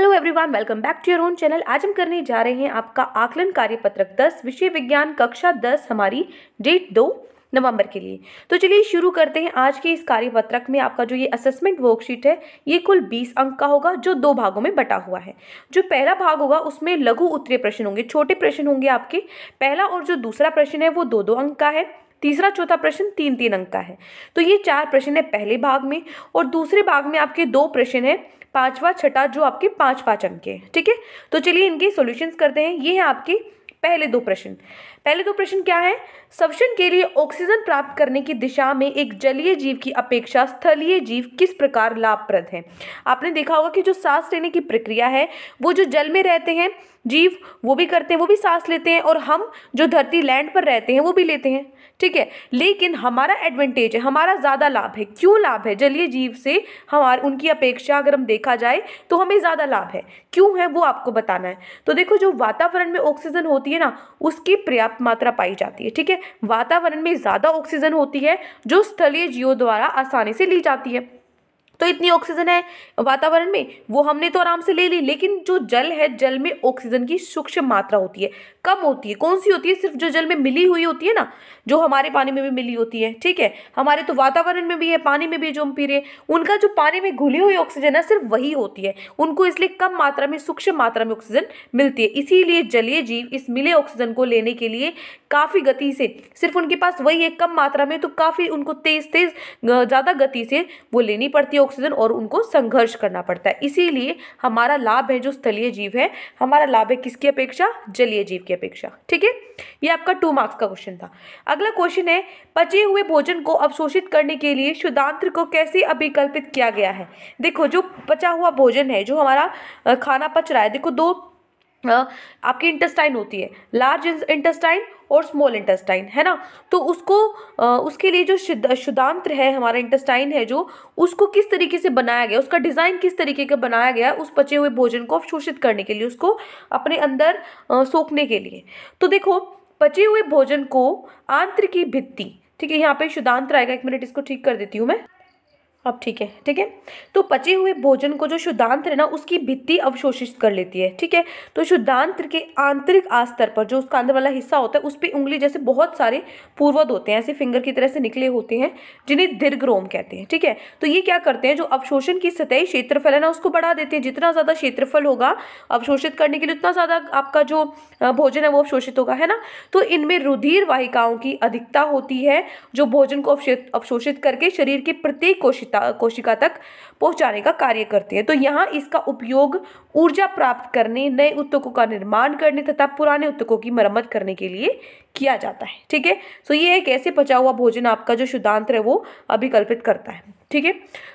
hello everyone welcome back to your own channel आज हम करने जा रहे हैं आपका आकलन कार्य पत्रक दस विषय विज्ञान कक्षा दस हमारी डेट दो नवंबर के लिए तो चलिए शुरू करते हैं आज के इस कार्यपत्रक में आपका जो ये असेसमेंट वर्कशीट है ये कुल 20 अंक का होगा जो दो भागों में बटा हुआ है जो पहला भाग होगा उसमें लघु उत्तरीय प्रश्न होंगे छोटे प्रश्न होंगे आपके पहला और जो दूसरा प्रश्न है वो दो दो अंक का है तीसरा चौथा प्रश्न तीन तीन अंक का है तो ये चार प्रश्न है पहले भाग में और दूसरे भाग में आपके दो प्रश्न है पांचवा छठा जो आपके पांच पांच अंक के ठीक है तो चलिए इनके सॉल्यूशंस करते हैं ये हैं आपके पहले दो प्रश्न पहले तो प्रश्न क्या है सवशन के लिए ऑक्सीजन प्राप्त करने की दिशा में एक जलीय जीव की अपेक्षा स्थलीय जीव किस प्रकार लाभप्रद है आपने देखा होगा कि जो सांस लेने की प्रक्रिया है वो जो जल में रहते हैं जीव वो भी करते हैं वो भी सांस लेते हैं और हम जो धरती लैंड पर रहते हैं वो भी लेते हैं ठीक है लेकिन हमारा एडवांटेज है हमारा ज़्यादा लाभ है क्यों लाभ है जलीय जीव से हमारे उनकी अपेक्षा अगर हम देखा जाए तो हमें ज़्यादा लाभ है क्यों है वो आपको बताना है तो देखो जो वातावरण में ऑक्सीजन होती है ना उसकी पर्याप्त पर्याप्त मात्रा पाई जाती है ठीक है वातावरण में ज़्यादा ऑक्सीजन होती है जो स्थलीय जीवों द्वारा आसानी से ली जाती है तो इतनी ऑक्सीजन है वातावरण में वो हमने तो आराम से ले ली लेकिन जो जल है जल में ऑक्सीजन की सूक्ष्म मात्रा होती है कम होती है कौन सी होती है सिर्फ जो जल में मिली हुई होती है ना जो हमारे पानी में भी मिली होती है ठीक है हमारे तो वातावरण में भी है पानी में भी जो हम पी रहे हैं उनका जो पानी में घुली हुई ऑक्सीजन है सिर्फ वही होती है उनको इसलिए कम मात्रा में सूक्ष्म मात्रा में ऑक्सीजन मिलती है इसीलिए जलीय जीव इस मिले ऑक्सीजन को लेने के लिए काफ़ी गति से सिर्फ उनके पास वही है कम मात्रा में तो काफ़ी उनको तेज़ तेज़ ज़्यादा गति से वो लेनी पड़ती है ऑक्सीजन और उनको संघर्ष करना पड़ता है इसीलिए हमारा लाभ है जो स्थलीय जीव है हमारा लाभ है किसकी अपेक्षा जलीय जीव की अपेक्षा ठीक है ये आपका टू मार्क्स का क्वेश्चन था अगला क्वेश्चन है पचे हुए भोजन को अवशोषित करने के लिए शुद्धांत्र को कैसे अभिकल्पित किया गया है देखो जो पचा हुआ भोजन है जो हमारा खाना पच रहा है देखो दो हाँ, आपकी इंटेस्टाइन होती है लार्ज इंटेस्टाइन और स्मॉल इंटेस्टाइन है ना तो उसको उसके लिए जो शुद्धांत्र है हमारा इंटेस्टाइन है जो उसको किस तरीके से बनाया गया उसका डिज़ाइन किस तरीके का बनाया गया उस पचे हुए भोजन को अवशोषित करने के लिए उसको अपने अंदर सोखने के लिए तो देखो पचे हुए भोजन को आंत्र की भित्ति ठीक है यहाँ पे शुद्धांत आएगा एक मिनट इसको ठीक कर देती हूँ मैं अब ठीक है ठीक है तो पचे हुए भोजन को जो शुद्धांत्र है ना उसकी भित्ति अवशोषित कर लेती है ठीक है तो शुद्धांत्र के आंतरिक आस्तर पर जो उसका अंदर वाला हिस्सा होता है उस पर उंगली जैसे बहुत सारे पूर्वद होते हैं ऐसे फिंगर की तरह से निकले होते हैं जिन्हें दीर्घ रोम कहते हैं ठीक है तो ये क्या करते हैं जो अवशोषण की सतही क्षेत्रफल है ना उसको बढ़ा देते हैं जितना ज़्यादा क्षेत्रफल होगा अवशोषित करने के लिए उतना ज़्यादा आपका जो भोजन है वो अवशोषित होगा है ना तो इनमें रुधिर वाहिकाओं की अधिकता होती है जो भोजन को अवशोषित करके शरीर के प्रत्येक कोशित कोशिका कोशिका तक पहुंचाने का कार्य करती है तो यहाँ इसका उपयोग ऊर्जा प्राप्त करने नए उत्तकों का निर्माण करने तथा पुराने उत्तकों की मरम्मत करने के लिए किया जाता है ठीक है सो ये एक ऐसे पचा हुआ भोजन आपका जो शुद्धांतर है वो अभिकल्पित करता है ठीक है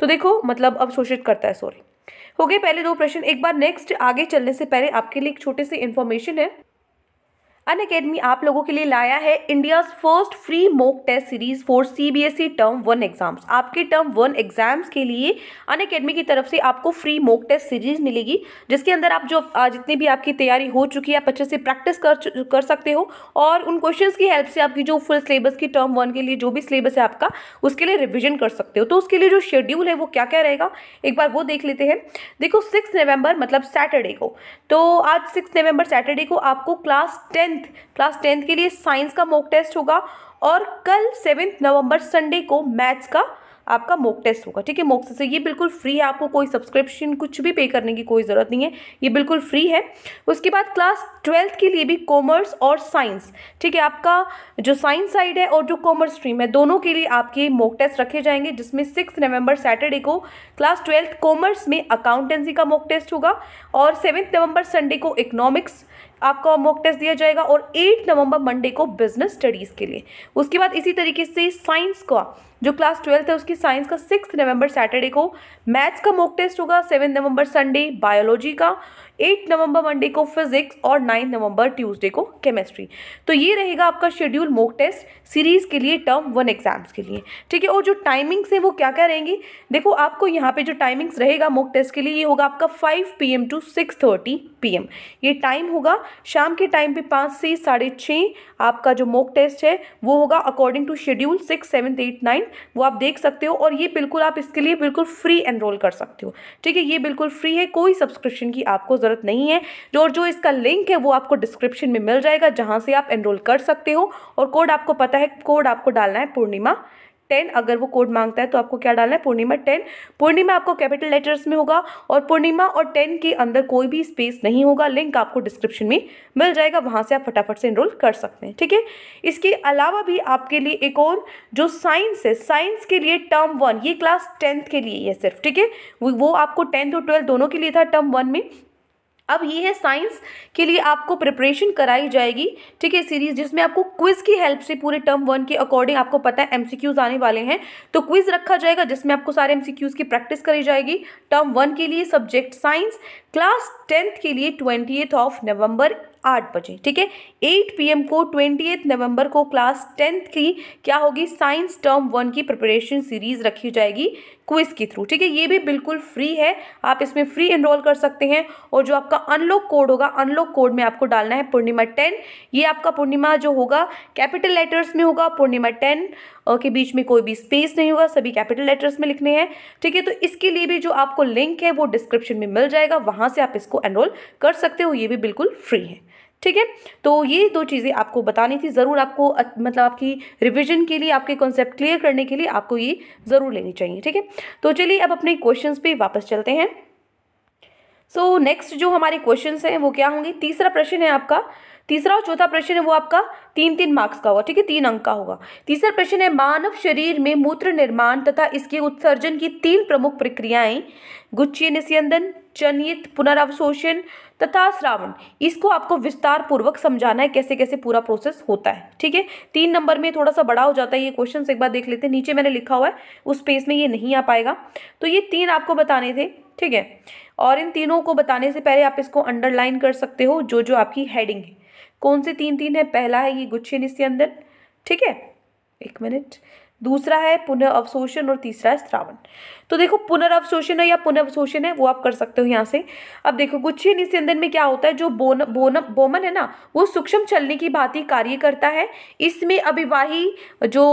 तो देखो मतलब अवशोषित करता है सॉरी हो गए पहले दो प्रश्न एक बार नेक्स्ट आगे चलने से पहले आपके लिए एक छोटे से इन्फॉर्मेशन है अन अकेडमी आप लोगों के लिए लाया है India's first free mock test series for CBSE term one exams आपके टर्म वन एग्जाम्स के लिए अन अकेडमी की तरफ से आपको फ्री मोक टेस्ट सीरीज मिलेगी जिसके अंदर आप जो जितनी भी आपकी तैयारी हो चुकी है आप अच्छे से प्रैक्टिस कर कर सकते हो और उन क्वेश्चन की हेल्प से आपकी जो फुल सिलेबस की टर्म वन के लिए जो भी सिलेबस है आपका उसके लिए रिविजन कर सकते हो तो उसके लिए जो शेड्यूल है वो क्या क्या रहेगा एक बार वो देख लेते हैं देखो सिक्स नवंबर मतलब सैटरडे को तो आज सिक्स नवंबर सैटरडे को आपको class ten tenth class tenth के लिए साइंस का मॉक टेस्ट होगा और कल सेवेंथ नवंबर संडे को मैथ्स का आपका मॉक टेस्ट होगा ठीक है मॉक से ये बिल्कुल फ्री है आपको कोई सब्सक्रिप्शन कुछ भी पे करने की कोई ज़रूरत नहीं है ये बिल्कुल फ्री है उसके बाद क्लास ट्वेल्थ के लिए भी कॉमर्स और साइंस ठीक है आपका जो साइंस साइड है और जो कॉमर्स स्ट्रीम है दोनों के लिए आपके मॉक टेस्ट रखे जाएंगे जिसमें सिक्स नवंबर सैटरडे को क्लास ट्वेल्थ कॉमर्स में अकाउंटेंसी का मॉक टेस्ट होगा और सेवन्थ नवंबर संडे को इकनॉमिक्स आपका मॉक टेस्ट दिया जाएगा और 8 नवंबर मंडे को बिजनेस स्टडीज़ के लिए उसके बाद इसी तरीके से साइंस का जो क्लास ट्वेल्थ है उसकी साइंस का सिक्स नवंबर सैटरडे को मैथ्स का मॉक टेस्ट होगा सेवन नवंबर संडे बायोलॉजी का एट नवंबर मंडे को फिजिक्स और नाइन्थ नवंबर ट्यूसडे को केमिस्ट्री तो ये रहेगा आपका शेड्यूल मोक टेस्ट सीरीज़ के लिए टर्म वन एग्जाम्स के लिए ठीक है और जो टाइमिंग्स हैं वो क्या क्या रहेंगी देखो आपको यहाँ पे जो टाइमिंग्स रहेगा मोक टेस्ट के लिए ये होगा आपका five P to six thirty ये टाइम होगा शाम के टाइम पे पाँच से साढ़े छः आपका जो मोक टेस्ट है वो होगा according to schedule six seventh eight nine वो आप देख सकते हो और ये बिल्कुल आप इसके लिए बिल्कुल फ्री एनरोल कर सकते हो ठीक है ये बिल्कुल फ्री है कोई सब्सक्रिप्शन की आपको ज़रूरत नहीं है और जो इसका लिंक है वो आपको डिस्क्रिप्शन में मिल जाएगा जहाँ से आप एनरोल कर सकते हो और कोड आपको पता है कोड आपको डालना है पूर्णिमा टेन अगर वो कोड मांगता है तो आपको क्या डालना है पूर्णिमा टेन पूर्णिमा आपको कैपिटल लेटर्स में होगा और पूर्णिमा और टेन के अंदर कोई भी स्पेस नहीं होगा लिंक आपको डिस्क्रिप्शन में मिल जाएगा वहां से आप फटाफट से इनरोल कर सकते हैं ठीक है इसके अलावा भी आपके लिए एक और जो साइंस है साइंस के लिए टर्म वन ये क्लास टेंथ के लिए है सिर्फ ठीक है वो आपको टेंथ और ट्वेल्थ दोनों के लिए था टर्म वन में अब ये है साइंस के लिए आपको प्रिपरेशन कराई जाएगी ठीक है सीरीज़ जिसमें आपको क्विज़ की हेल्प से पूरे टर्म वन के अकॉर्डिंग आपको पता है एमसीक्यूज़ आने वाले हैं तो क्विज़ रखा जाएगा जिसमें आपको सारे एमसीक्यूज़ की प्रैक्टिस करी जाएगी टर्म वन के लिए सब्जेक्ट साइंस क्लास टेंथ के लिए ट्वेंटी ऑफ नवंबर आठ बजे ठीक है एट पी को ट्वेंटी एथ नवंबर को क्लास टेंथ की क्या होगी साइंस टर्म वन की प्रिपरेशन सीरीज रखी जाएगी क्विज के थ्रू ठीक है ये भी बिल्कुल फ्री है आप इसमें फ्री इनरोल कर सकते हैं और जो आपका अनलॉक कोड होगा अनलॉक कोड में आपको डालना है पूर्णिमा टेन ये आपका पूर्णिमा जो होगा कैपिटल लेटर्स में होगा पूर्णिमा टेन के बीच में कोई भी स्पेस नहीं होगा सभी कैपिटल लेटर्स में लिखने हैं ठीक है तो इसके लिए भी जो आपको लिंक है वो डिस्क्रिप्शन में मिल जाएगा वहाँ से आप इसको एनरोल कर सकते हो ये भी बिल्कुल फ्री है ठीक है तो ये दो चीज़ें आपको बतानी थी ज़रूर आपको मतलब आपकी रिविजन के लिए आपके कॉन्सेप्ट क्लियर करने के लिए आपको ये ज़रूर लेनी चाहिए ठीक है तो चलिए अब अपने क्वेश्चन पर वापस चलते हैं सो so, नेक्स्ट जो हमारे क्वेश्चंस हैं वो क्या होंगे तीसरा प्रश्न है आपका तीसरा और चौथा प्रश्न है वो आपका तीन तीन मार्क्स का होगा ठीक है तीन अंक का होगा तीसरा प्रश्न है मानव शरीर में मूत्र निर्माण तथा इसके उत्सर्जन की तीन प्रमुख प्रक्रियाएं गुच्छीय निस्यंदन चनित पुनरावशोषण तथा श्रावण इसको आपको विस्तार पूर्वक समझाना है कैसे कैसे पूरा प्रोसेस होता है ठीक है तीन नंबर में थोड़ा सा बड़ा हो जाता है ये क्वेश्चन एक बार देख लेते हैं नीचे मैंने लिखा हुआ है उस पेज में ये नहीं आ पाएगा तो ये तीन आपको बताने थे ठीक है और इन तीनों को बताने से पहले आप इसको अंडरलाइन कर सकते हो जो जो आपकी हेडिंग है कौन से तीन तीन है पहला है ये गुच्छे अंदर ठीक है एक मिनट दूसरा है पुनर्वशोषण और तीसरा है श्रावण तो देखो पुनर्वशोषण है या पुनर्वशोषण है वो आप कर सकते हो यहाँ से अब देखो गुच्छी निस्यंदन में क्या होता है जो बोन बोन बोमन है ना वो सूक्ष्म चलने की भांति कार्य करता है इसमें अभिवाही जो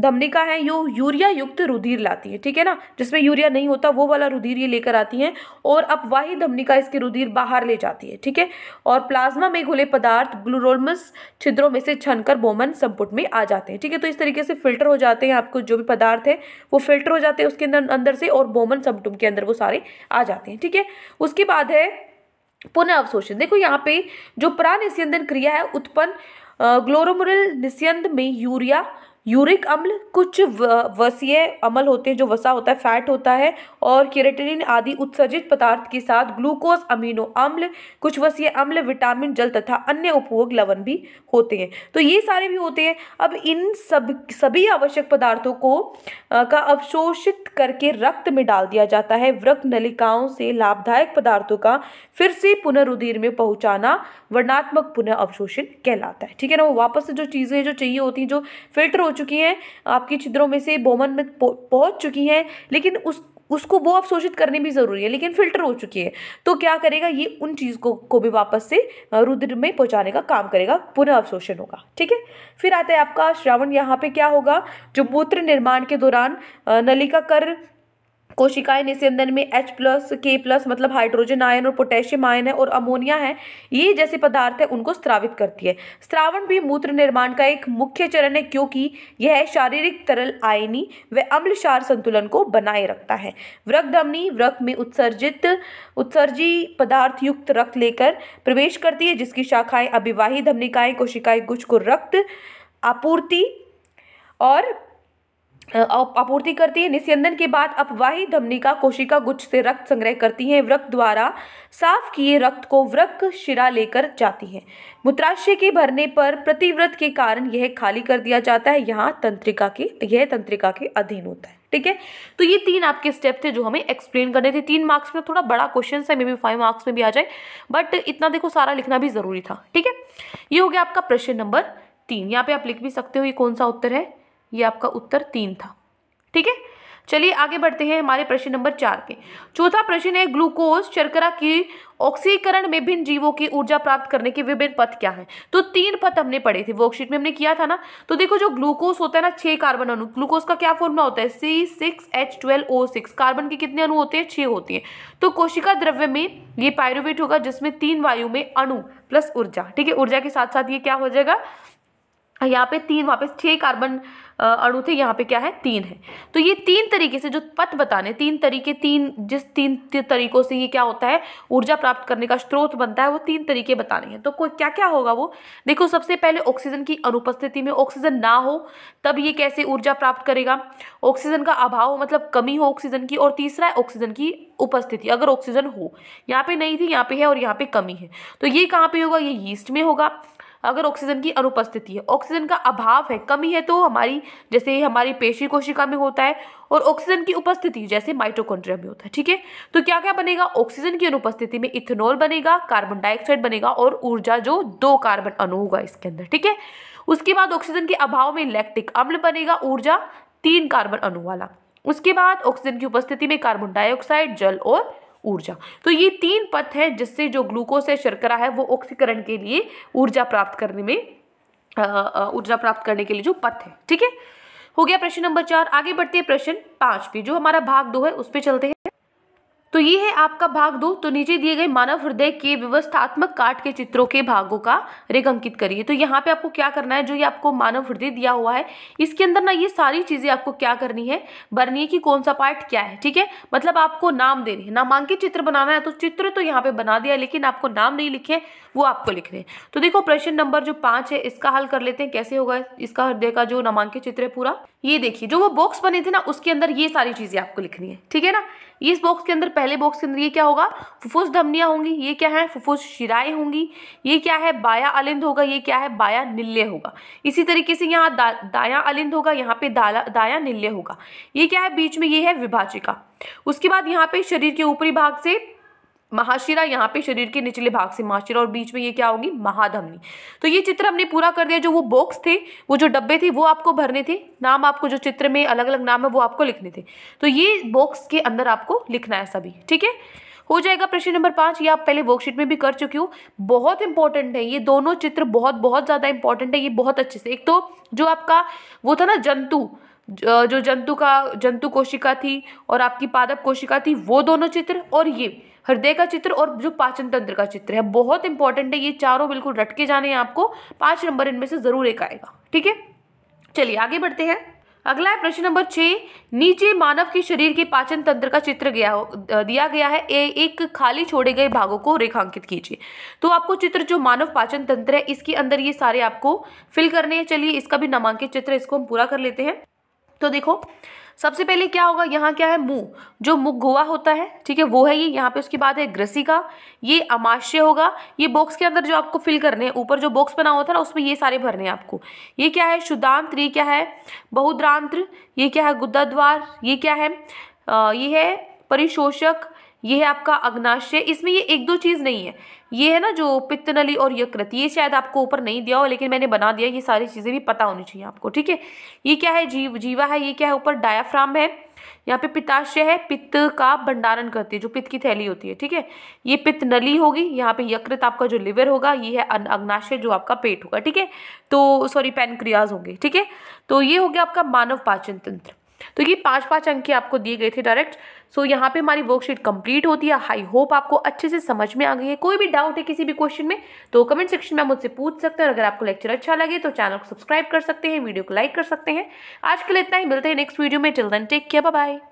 धमनिका है यो यूरिया युक्त रुधिर लाती है ठीक है ना जिसमें यूरिया नहीं होता वो वाला रुधिर ये लेकर आती हैं और अब अपवाही धमनिका इसके रुधिर बाहर ले जाती है ठीक है और प्लाज्मा में घुले पदार्थ ग्लूरोमस छिद्रों में से छनकर बोमन संपुट में आ जाते हैं ठीक है तो इस तरीके से फिल्टर हो जाते हैं आपको जो भी पदार्थ है वो फिल्टर हो जाते हैं उसके अंदर अंदर से और बोमन संपुट के अंदर वो सारे आ जाते हैं ठीक है उसके बाद है पुनः अवशोषण देखो यहाँ पे जो प्राण क्रिया है उत्पन्न ग्लोरोमुरल निस्यंद में यूरिया यूरिक अम्ल कुछ वसीय अम्ल होते हैं जो वसा होता है फैट होता है और केरेटिनिन आदि उत्सर्जित पदार्थ के साथ ग्लूकोज अमीनो अम्ल कुछ वसीय अम्ल विटामिन जल तथा अन्य उपभोग लवण भी होते हैं तो ये सारे भी होते हैं अब इन सब सभी आवश्यक पदार्थों को आ, का अवशोषित करके रक्त में डाल दिया जाता है वृक्क नलिकाओं से लाभदायक पदार्थों का फिर से पुनरुदीर में पहुंचाना वर्णात्मक पुनः अवशोषण कहलाता है ठीक है ना वो वापस से जो चीज़ें जो चाहिए होती हैं जो फिल्टर हो चुकी हैं आपकी छिद्रों में से बोमन में पहुँच चुकी हैं लेकिन उस उसको वो अवशोषित करने भी ज़रूरी है लेकिन फिल्टर हो चुकी है तो क्या करेगा ये उन चीज़ को को भी वापस से रुद्र में पहुंचाने का काम करेगा पुनः अवशोषण होगा ठीक है फिर आता है आपका श्रावण यहाँ पे क्या होगा जो मूत्र निर्माण के दौरान नलिका कर कोशिकाएं निस्यंदन में H प्लस के प्लस मतलब हाइड्रोजन आयन और पोटेशियम आयन है और अमोनिया है ये जैसे पदार्थ है उनको स्त्रावित करती है स्त्रावण भी मूत्र निर्माण का एक मुख्य चरण है क्योंकि यह शारीरिक तरल आयनी व अम्ल क्षार संतुलन को बनाए रखता है वृक धमनी वृक में उत्सर्जित उत्सर्जी पदार्थ युक्त रक्त लेकर प्रवेश करती है जिसकी शाखाएं अभिवाही धमनिकाएँ कोशिकाएं गुच्छ को रक्त आपूर्ति और आपूर्ति करती है निस्यंदन के बाद अपवाही धमनिका कोशिका गुच्छ से रक्त संग्रह करती है वृक्क द्वारा साफ किए रक्त को वृक्क शिरा लेकर जाती है मूत्राशय के भरने पर प्रतिव्रत के कारण यह खाली कर दिया जाता है यहाँ तंत्रिका के यह तंत्रिका के अधीन होता है ठीक है तो ये तीन आपके स्टेप थे जो हमें एक्सप्लेन करने थे तीन मार्क्स में थोड़ा बड़ा क्वेश्चन है मे बी फाइव मार्क्स में भी आ जाए बट इतना देखो सारा लिखना भी ज़रूरी था ठीक है ये हो गया आपका प्रश्न नंबर तीन यहाँ पे आप लिख भी सकते हो ये कौन सा उत्तर है ये आपका उत्तर तीन था ठीक है चलिए आगे बढ़ते हैं हमारे प्रश्न नंबर चार के चौथा प्रश्न है ग्लूकोज शर्करा की ऑक्सीकरण में भिन्न जीवों की ऊर्जा प्राप्त करने के विभिन्न पथ क्या हैं तो तीन पथ हमने पढ़े थे वर्कशीट में हमने किया था ना तो देखो जो ग्लूकोज होता है ना छह कार्बन अणु ग्लूकोज का क्या फॉर्मूला होता है C six H twelve O six carbon के कितने अणु होते हैं छह होती है तो कोशिका द्रव्य में ये पायरोवेट होगा जिसमें तीन वायु में अणु प्लस ऊर्जा ठीक है ऊर्जा के साथ साथ ये क्या हो जाएगा हाँ, यहाँ पे तीन वहाँ पे छः कार्बन अणु थे यहाँ पे क्या है तीन है तो ये तीन तरीके से जो पथ बताने तीन तरीके तीन जिस तीन तरीकों से ये क्या होता है ऊर्जा प्राप्त करने का स्रोत बनता है वो तीन तरीके बताने हैं तो कोई क्या क्या होगा वो देखो सबसे पहले ऑक्सीजन की अनुपस्थिति में ऑक्सीजन ना हो तब ये कैसे ऊर्जा प्राप्त करेगा ऑक्सीजन का अभाव मतलब कमी हो ऑक्सीजन की और तीसरा है ऑक्सीजन की उपस्थिति अगर ऑक्सीजन हो यहाँ पे नहीं थी यहाँ पे है और यहाँ पे कमी है तो ये कहाँ पर होगा ये यीस्ट में होगा अगर ऑक्सीजन की अनुपस्थिति है ऑक्सीजन का अभाव है कमी है तो हमारी जैसे हमारी पेशी कोशिका में होता है और ऑक्सीजन की उपस्थिति जैसे माइटोकॉन्ड्रिया में होता है ठीक है तो क्या क्या बनेगा ऑक्सीजन की अनुपस्थिति में इथेनॉल बनेगा कार्बन डाइऑक्साइड बनेगा और ऊर्जा जो दो कार्बन अणु होगा इसके अंदर ठीक है उसके बाद ऑक्सीजन के अभाव में लैक्टिक अम्ल बनेगा ऊर्जा तीन कार्बन अणु वाला उसके बाद ऑक्सीजन की उपस्थिति में कार्बन डाइऑक्साइड जल और ऊर्जा तो ये तीन पथ हैं जिससे जो ग्लूकोज है शर्करा है वो ऑक्सीकरण के लिए ऊर्जा प्राप्त करने में ऊर्जा प्राप्त करने के लिए जो पथ है ठीक है हो गया प्रश्न नंबर चार आगे बढ़ते हैं प्रश्न पांच पे जो हमारा भाग दो है उस पर चलते हैं तो ये है आपका भाग दो तो नीचे दिए गए मानव हृदय के व्यवस्थात्मक काट के चित्रों के भागों का रेखांकित करिए तो यहाँ पे आपको क्या करना है जो ये आपको मानव हृदय दिया हुआ है इसके अंदर ना ये सारी चीज़ें आपको क्या करनी है बरनी की कौन सा पार्ट क्या है ठीक है मतलब आपको नाम देने नामांकित चित्र बनाना है तो चित्र तो यहाँ पे बना दिया लेकिन आपको नाम नहीं लिखे वो आपको लिखने हैं तो देखो प्रश्न नंबर जो पांच है इसका हल कर लेते हैं कैसे होगा इसका हृदय का जो नामांकित चित्र है पूरा ये देखिए जो वो बॉक्स बने थे ना उसके अंदर ये सारी चीज़ें आपको लिखनी है ठीक है ना इस बॉक्स के अंदर पहले बॉक्स के अंदर ये क्या होगा फुफुस धमनियाँ होंगी ये क्या है फुफुस शिराए होंगी ये क्या है बाया अलिंद होगा ये क्या है बाया निल्य होगा इसी तरीके से यहाँ दा, दाया अलिंद होगा यहाँ पे दाला दाया निल्य होगा ये क्या है बीच में ये है विभाजिका उसके बाद यहाँ पे शरीर के ऊपरी भाग से महाशिरा यहाँ पे शरीर के निचले भाग से महाशिरा और बीच में ये क्या होगी महाधमनी तो ये चित्र हमने पूरा कर दिया जो वो बॉक्स थे वो जो डब्बे थे वो आपको भरने थे नाम आपको जो चित्र में अलग अलग नाम है वो आपको लिखने थे तो ये बॉक्स के अंदर आपको लिखना है सभी ठीक है हो जाएगा प्रश्न नंबर पाँच ये आप पहले वर्कशीट में भी कर चुकी हो बहुत इंपॉर्टेंट है ये दोनों चित्र बहुत बहुत ज़्यादा इंपॉर्टेंट है ये बहुत अच्छे से एक तो जो आपका वो था ना जंतु जो जंतु का जंतु कोशिका थी और आपकी पादप कोशिका थी वो दोनों चित्र और ये हृदय का चित्र और जो पाचन तंत्र का चित्र है बहुत इंपॉर्टेंट है ये चारों बिल्कुल रटके जाने हैं आपको पाँच नंबर इनमें से ज़रूर एक आएगा ठीक है चलिए आगे बढ़ते हैं अगला है प्रश्न नंबर छः नीचे मानव के शरीर के पाचन तंत्र का चित्र गया हो दिया गया है ए, एक खाली छोड़े गए भागों को रेखांकित कीजिए तो आपको चित्र जो मानव पाचन तंत्र है इसके अंदर ये सारे आपको फिल करने हैं चलिए इसका भी नामांकित चित्र इसको हम पूरा कर लेते हैं तो देखो सबसे पहले क्या होगा यहाँ क्या है मुँह जो मुख गोवा होता है ठीक है वो है ये यहाँ पे उसके बाद है ग्रसिका ये अमाशय होगा ये बॉक्स के अंदर जो आपको फिल करने हैं ऊपर जो बॉक्स बना होता है ना उसमें ये सारे भरने हैं आपको ये क्या है शुद्धांत्र ये क्या है बहुद्रांत्र ये क्या है गुद्दाद्वार ये क्या है आ, ये है परिशोषक ये है आपका अग्नाशय इसमें ये एक दो चीज़ नहीं है ये है ना जो पित्त नली और यकृत ये शायद आपको ऊपर नहीं दिया हो लेकिन मैंने बना दिया ये सारी चीज़ें भी पता होनी चाहिए आपको ठीक है ये क्या है जीव जीवा है ये क्या है ऊपर डायाफ्राम है यहाँ पे पिताशय है पित्त का भंडारण करती है जो पित्त की थैली होती है ठीक है ये पित्त नली होगी यहाँ पे यकृत आपका जो लिवर होगा ये है अग्नाशय जो आपका पेट होगा ठीक है तो सॉरी पेनक्रियाज होंगे ठीक है तो ये हो गया आपका मानव पाचन तंत्र तो ये पांच पांच अंक आपको दिए गए थे डायरेक्ट सो so, यहाँ पे हमारी वर्कशीट कंप्लीट होती है आई होप आपको अच्छे से समझ में आ गई है कोई भी डाउट है किसी भी क्वेश्चन में तो कमेंट सेक्शन में मुझसे पूछ सकते हैं और अगर आपको लेक्चर अच्छा लगे तो चैनल को सब्सक्राइब कर सकते हैं वीडियो को लाइक कर सकते हैं आज के लिए इतना ही मिलते हैं नेक्स्ट वीडियो में till then take care bye